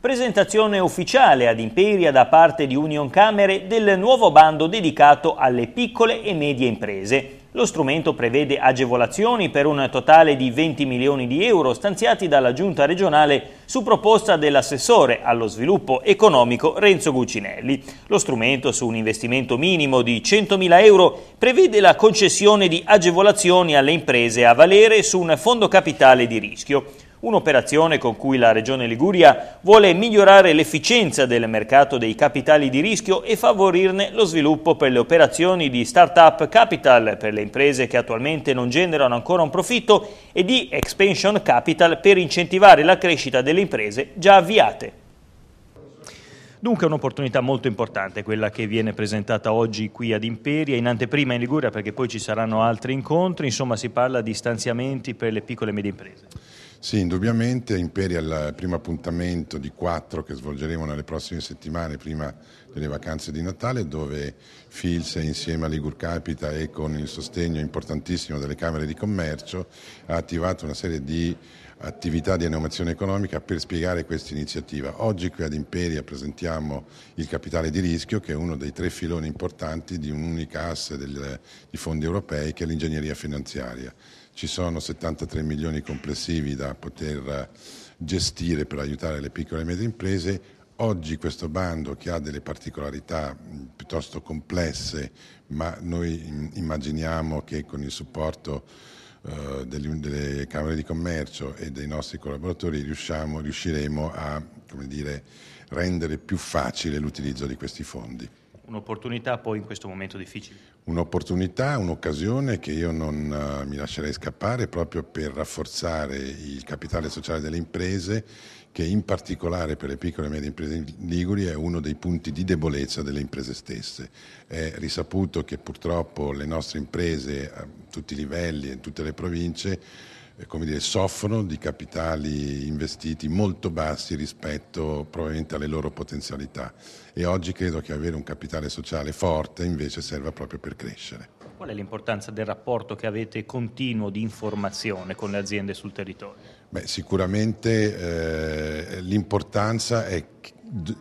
Presentazione ufficiale ad Imperia da parte di Union Camere del nuovo bando dedicato alle piccole e medie imprese. Lo strumento prevede agevolazioni per un totale di 20 milioni di euro stanziati dalla giunta regionale su proposta dell'assessore allo sviluppo economico Renzo Guccinelli. Lo strumento su un investimento minimo di 100 mila euro prevede la concessione di agevolazioni alle imprese a valere su un fondo capitale di rischio un'operazione con cui la Regione Liguria vuole migliorare l'efficienza del mercato dei capitali di rischio e favorirne lo sviluppo per le operazioni di start-up capital per le imprese che attualmente non generano ancora un profitto e di expansion capital per incentivare la crescita delle imprese già avviate. Dunque è un'opportunità molto importante quella che viene presentata oggi qui ad Imperia, in anteprima in Liguria perché poi ci saranno altri incontri, insomma si parla di stanziamenti per le piccole e medie imprese. Sì, indubbiamente Imperi è il primo appuntamento di quattro che svolgeremo nelle prossime settimane prima delle vacanze di Natale dove Fils insieme a Ligur Capita e con il sostegno importantissimo delle Camere di Commercio ha attivato una serie di attività di animazione economica per spiegare questa iniziativa. Oggi qui ad Imperia presentiamo il capitale di rischio che è uno dei tre filoni importanti di un'unica asse del, di fondi europei che è l'ingegneria finanziaria ci sono 73 milioni complessivi da poter eh, gestire per aiutare le piccole e medie imprese. Oggi questo bando che ha delle particolarità mm, piuttosto complesse, ma noi mm, immaginiamo che con il supporto eh, delle Camere di Commercio e dei nostri collaboratori riusciremo a dire, rendere più facile l'utilizzo di questi fondi. Un'opportunità poi in questo momento difficile. Un'opportunità, un'occasione che io non eh, mi lascerei scappare proprio per rafforzare il capitale sociale delle imprese che in particolare per le piccole e medie imprese liguri è uno dei punti di debolezza delle imprese stesse. È risaputo che purtroppo le nostre imprese a tutti i livelli e in tutte le province eh, dire, soffrono di capitali investiti molto bassi rispetto probabilmente alle loro potenzialità e oggi credo che avere un capitale sociale forte invece serva proprio per crescere. Qual è l'importanza del rapporto che avete continuo di informazione con le aziende sul territorio? Beh, sicuramente eh, l'importanza è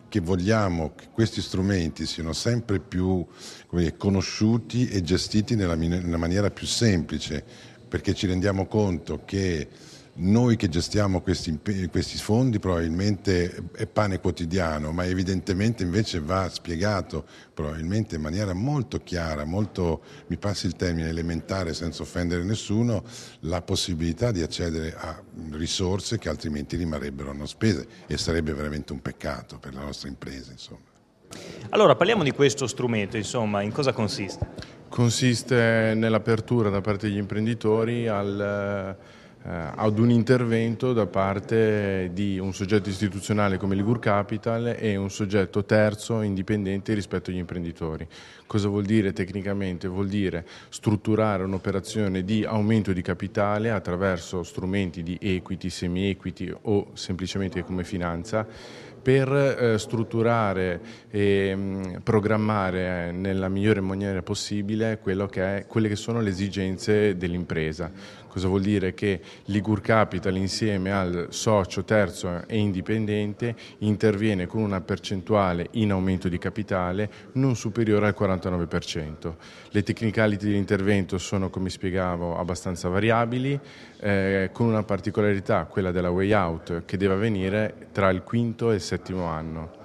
che vogliamo che questi strumenti siano sempre più dire, conosciuti e gestiti nella, nella maniera più semplice perché ci rendiamo conto che noi che gestiamo questi, questi, fondi probabilmente è pane quotidiano, ma evidentemente invece va spiegato probabilmente in maniera molto chiara, molto, mi passi il termine elementare senza offendere nessuno, la possibilità di accedere a risorse che altrimenti rimarrebbero non spese e sarebbe veramente un peccato per la nostra impresa. Insomma. Allora parliamo di questo strumento, insomma, in cosa consiste? consiste nell'apertura da parte degli imprenditori al, eh, ad un intervento da parte di un soggetto istituzionale come Ligur Capital e un soggetto terzo indipendente rispetto agli imprenditori. Cosa vuol dire tecnicamente? Vuol dire strutturare un'operazione di aumento di capitale attraverso strumenti di equity, semi-equity o semplicemente come finanza per eh, strutturare e mh, mm, programmare nella migliore maniera possibile che è, quelle che sono le esigenze dell'impresa. Cosa vuol dire? Che l'Igur Capital insieme al socio terzo e indipendente interviene con una percentuale in aumento di capitale non superiore al 49%. Le technicality dell'intervento sono, come spiegavo, abbastanza variabili, eh, con una particolarità, quella della way out, che deve avvenire tra il quinto e il settimo settimo anno.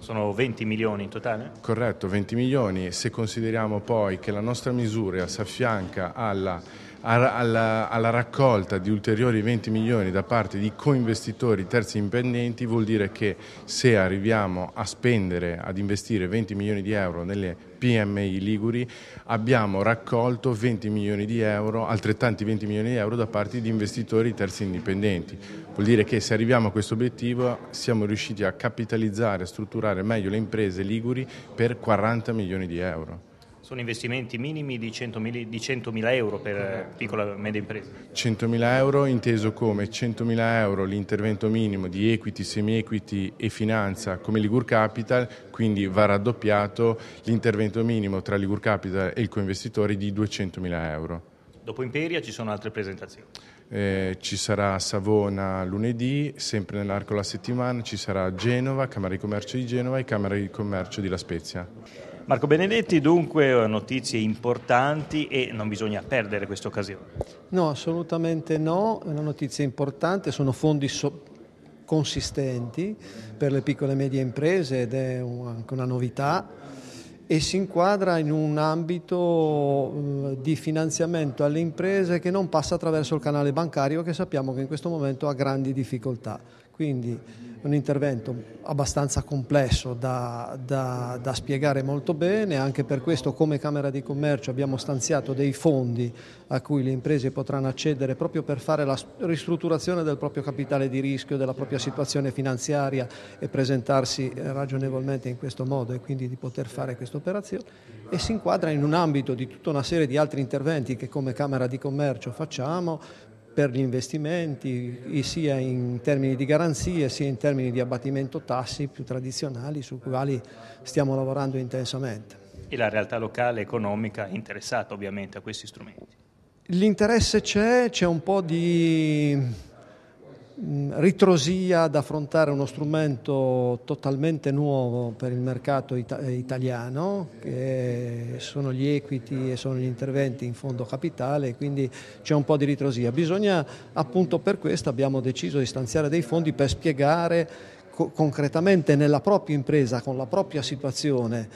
Sono 20 milioni in totale? Corretto, 20 milioni. Se consideriamo poi che la nostra misura si affianca alla alla, alla, raccolta di ulteriori 20 milioni da parte di coinvestitori terzi indipendenti vuol dire che se arriviamo a spendere, ad investire 20 milioni di euro nelle PMI Liguri abbiamo raccolto 20 milioni di euro, altrettanti 20 milioni di euro da parte di investitori terzi indipendenti. Vuol dire che se arriviamo a questo obiettivo siamo riusciti a capitalizzare, a strutturare meglio le imprese Liguri per 40 milioni di euro. Sono investimenti minimi di 100.000, di 100.000 euro per piccola e media impresa? 100.000 euro inteso come 100.000 euro l'intervento minimo di equity, semi-equity e finanza come Ligur Capital, quindi va raddoppiato l'intervento minimo tra Ligur Capital e il coinvestitore di 200.000 euro. Dopo Imperia ci sono altre presentazioni? Eh, ci sarà Savona lunedì, sempre nell'arco della settimana, ci sarà Genova, Camera di Commercio di Genova e Camera di Commercio di La Spezia. Marco Benedetti, dunque eh, notizie importanti e non bisogna perdere questa occasione. No, assolutamente no, è una notizia importante, sono fondi so consistenti per le piccole e medie imprese ed è un, anche una novità e si inquadra in un ambito eh, di finanziamento alle imprese che non passa attraverso il canale bancario che sappiamo che in questo momento ha grandi difficoltà. Quindi un intervento abbastanza complesso da, da, da, spiegare molto bene, anche per questo come Camera di Commercio abbiamo stanziato dei fondi a cui le imprese potranno accedere proprio per fare la ristrutturazione del proprio capitale di rischio, della propria situazione finanziaria e presentarsi eh, ragionevolmente in questo modo e quindi di poter fare questa operazione e si inquadra in un ambito di tutta una serie di altri interventi che come Camera di Commercio facciamo per gli investimenti, sia in termini di garanzie sia in termini di abbattimento tassi più tradizionali sui quali stiamo lavorando intensamente. E la realtà locale economica è interessata ovviamente a questi strumenti? L'interesse c'è, c'è un po' di Mm, ritrosia ad affrontare uno strumento totalmente nuovo per il mercato ita- eh, italiano, che sono gli equiti e sono gli interventi in fondo capitale, quindi c'è un po' di ritrosia. Bisogna, appunto per questo abbiamo deciso di stanziare dei fondi per spiegare co concretamente nella propria impresa, con la propria situazione,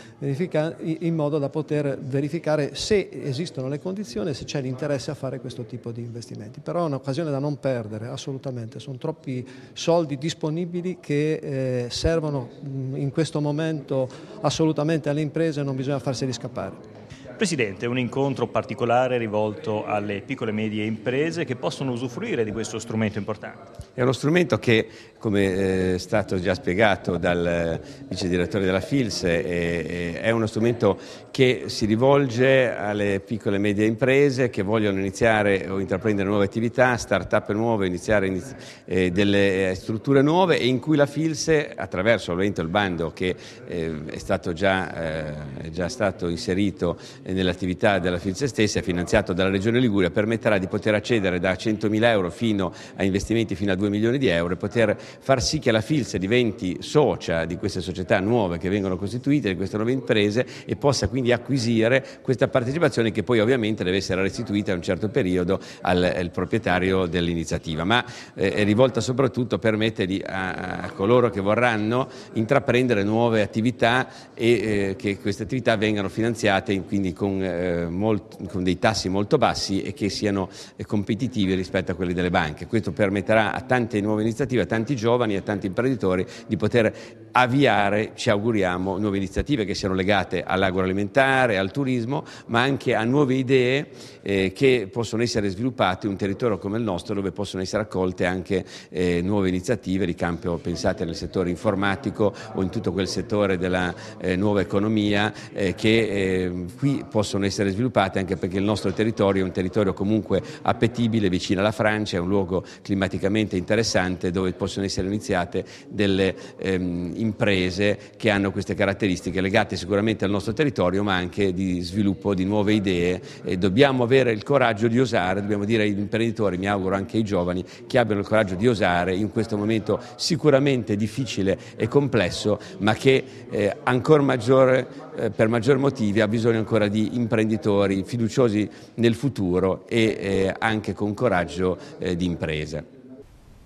in modo da poter verificare se esistono le condizioni e se c'è l'interesse a fare questo tipo di investimenti. Però è un'occasione da non perdere, assolutamente, sono troppi soldi disponibili che eh, servono mm, in questo momento assolutamente alle imprese e non bisogna farseli scappare. Presidente, un incontro particolare rivolto alle piccole e medie imprese che possono usufruire di questo strumento importante. È uno strumento che, come eh, è stato già spiegato dal eh, vice direttore della FILS, eh, è uno strumento che si rivolge alle piccole e medie imprese che vogliono iniziare o intraprendere nuove attività, start-up nuove, iniziare delle strutture nuove e in cui la FILS, attraverso il bando che è stato già, già stato inserito nell'attività della Filce stessa, finanziato dalla Regione Liguria, permetterà di poter accedere da 100.000 euro fino a investimenti fino a 2 milioni di euro e poter far sì che la Filce diventi socia di queste società nuove che vengono costituite, di queste nuove imprese e possa quindi acquisire questa partecipazione che poi ovviamente deve essere restituita a un certo periodo al, al proprietario dell'iniziativa, ma eh, è rivolta soprattutto a permettere a, a, coloro che vorranno intraprendere nuove attività e eh, che queste attività vengano finanziate in, quindi con, eh, molt, con, dei tassi molto bassi e che siano eh, competitivi rispetto a quelli delle banche. Questo permetterà a tante nuove iniziative, a tanti giovani, a tanti imprenditori di poter avviare, ci auguriamo, nuove iniziative che siano legate all'agroalimentare, al turismo, ma anche a nuove idee eh, che possono essere sviluppate in un territorio come il nostro dove possono essere accolte anche eh, nuove iniziative di campo pensate nel settore informatico o in tutto quel settore della eh, nuova economia che ehm, qui possono essere sviluppate anche perché il nostro territorio è un territorio comunque appetibile, vicino alla Francia, è un luogo climaticamente interessante dove possono essere iniziate delle ehm, imprese che hanno queste caratteristiche legate sicuramente al nostro territorio ma anche di sviluppo di nuove idee e dobbiamo avere il coraggio di osare, dobbiamo dire agli imprenditori, mi auguro anche ai giovani, che abbiano il coraggio di osare in questo momento sicuramente difficile e complesso ma che eh, ancora maggiore, eh, per maggiori motivi ha bisogno ancora di imprenditori fiduciosi nel futuro e eh, anche con coraggio eh, di impresa.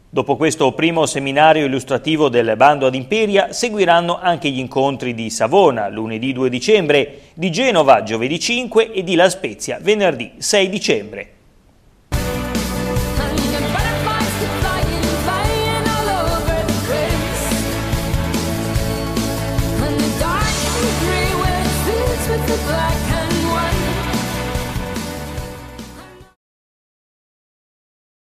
Dopo questo primo seminario illustrativo del bando ad Imperia seguiranno anche gli incontri di Savona lunedì 2 dicembre, di Genova giovedì 5 e di La Spezia venerdì 6 dicembre.